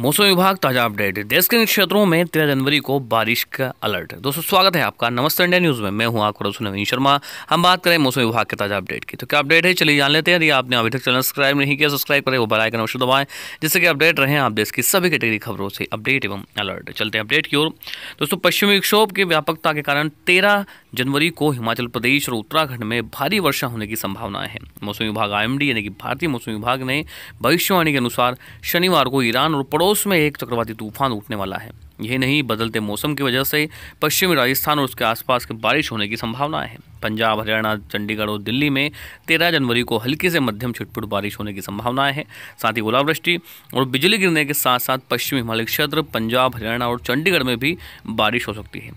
मौसम विभाग ताज़ा अपडेट देश के क्षेत्रों में तेरह जनवरी को बारिश का अलर्ट दोस्तों स्वागत है आपका नमस्ते इंडिया न्यूज़ में मैं हूं आपको रोशन नवीन शर्मा हम बात करें मौसम विभाग के ताज़ा अपडेट की तो क्या अपडेट है चलिए जान लेते हैं यदि आपने अभी तक चैनल सब्सक्राइब नहीं किया सब्सक्राइब करें वो बराय आइकन दबाएं जिससे कि अपडेट रहे आप देश की सभी कैटेगरी खबरों से अपडेट एवं अलर्ट चलते हैं अपडेट की ओर दोस्तों पश्चिमी विक्षोभ की व्यापकता के कारण तेरह जनवरी को हिमाचल प्रदेश और उत्तराखंड में भारी वर्षा होने की संभावना है मौसम विभाग आईएमडी यानी कि भारतीय मौसम विभाग ने भविष्यवाणी के अनुसार शनिवार को ईरान और पड़ोस में एक चक्रवाती तूफान उठने वाला है यह नहीं बदलते मौसम की वजह से पश्चिमी राजस्थान और उसके आसपास के बारिश होने की संभावना है पंजाब हरियाणा चंडीगढ़ और दिल्ली में तेरह जनवरी को हल्की से मध्यम छिटपुट बारिश होने की संभावना है साथ ही ओलावृष्टि और बिजली गिरने के साथ साथ पश्चिमी हिमालय क्षेत्र पंजाब हरियाणा और चंडीगढ़ में भी बारिश हो सकती है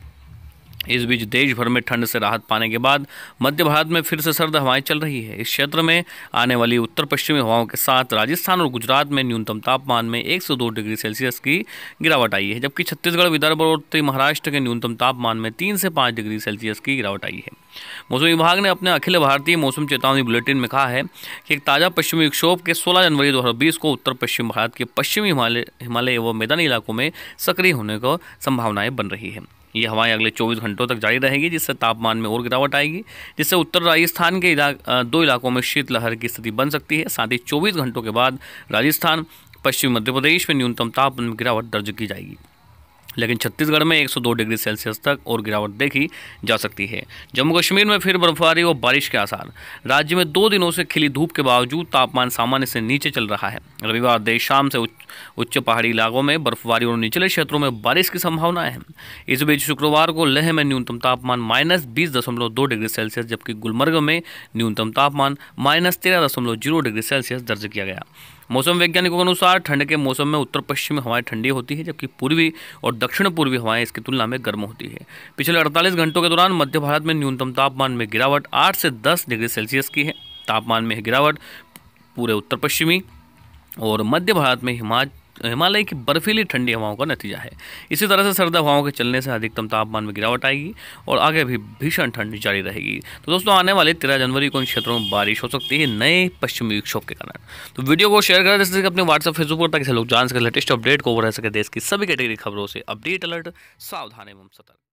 इस बीच देश भर में ठंड से राहत पाने के बाद मध्य भारत में फिर से सर्द हवाएं चल रही है इस क्षेत्र में आने वाली उत्तर पश्चिमी हवाओं के साथ राजस्थान और गुजरात में न्यूनतम तापमान में एक से दो डिग्री सेल्सियस की गिरावट आई है जबकि छत्तीसगढ़ विदर्भ और उत्तरी महाराष्ट्र के न्यूनतम तापमान में तीन से पाँच डिग्री सेल्सियस की गिरावट आई है मौसम विभाग ने अपने अखिल भारतीय मौसम चेतावनी बुलेटिन में कहा है कि एक ताज़ा पश्चिमी विक्षोभ के सोलह जनवरी दो को उत्तर पश्चिम भारत के पश्चिमी हिमालय हिमालय एवं मैदानी इलाकों में सक्रिय होने को संभावनाएं बन रही है ये हवाएं अगले 24 घंटों तक जारी रहेगी जिससे तापमान में और गिरावट आएगी जिससे उत्तर राजस्थान के इलाक, दो इलाकों में शीतलहर की स्थिति बन सकती है साथ ही 24 घंटों के बाद राजस्थान पश्चिमी मध्य प्रदेश में न्यूनतम तापमान में गिरावट दर्ज की जाएगी लेकिन छत्तीसगढ़ में 102 डिग्री सेल्सियस तक और गिरावट देखी जा सकती है जम्मू कश्मीर में फिर बर्फबारी और बारिश के आसार राज्य में दो दिनों से खिली धूप के बावजूद तापमान सामान्य से नीचे चल रहा है रविवार देर शाम से उच्च उच्च पहाड़ी इलाकों में बर्फबारी और निचले क्षेत्रों में बारिश की संभावना है इस बीच शुक्रवार को लेह में न्यूनतम तापमान माइनस बीस दशमलव दो डिग्री सेल्सियस जबकि गुलमर्ग में न्यूनतम तापमान माइनस तेरह दशमलव जीरो डिग्री सेल्सियस दर्ज किया गया मौसम वैज्ञानिकों के अनुसार ठंड के मौसम में उत्तर पश्चिमी हवाएं ठंडी होती है जबकि पूर्वी और दक्षिण पूर्वी हवाएं इसकी तुलना में गर्म होती है पिछले 48 घंटों के दौरान मध्य भारत में न्यूनतम तापमान में गिरावट 8 से 10 डिग्री सेल्सियस की है तापमान में गिरावट पूरे उत्तर पश्चिमी और मध्य भारत में हिमाचल हिमालय की बर्फीली ठंडी हवाओं का नतीजा है इसी तरह से सर्द हवाओं के चलने से अधिकतम तापमान में गिरावट आएगी और आगे भी भीषण ठंड जारी रहेगी तो दोस्तों आने वाले तेरह जनवरी को इन क्षेत्रों में बारिश हो सकती है नए पश्चिमी विक्षोभ के कारण तो वीडियो को शेयर करें जैसे कि अपने व्हाट्सएप फेसबुक पर ताकि लोग जान सके लेटेस्ट अपडेट को रह सके देश की सभी कैटेगरी खबरों से अपडेट अलर्ट सावधान एवं सतर्क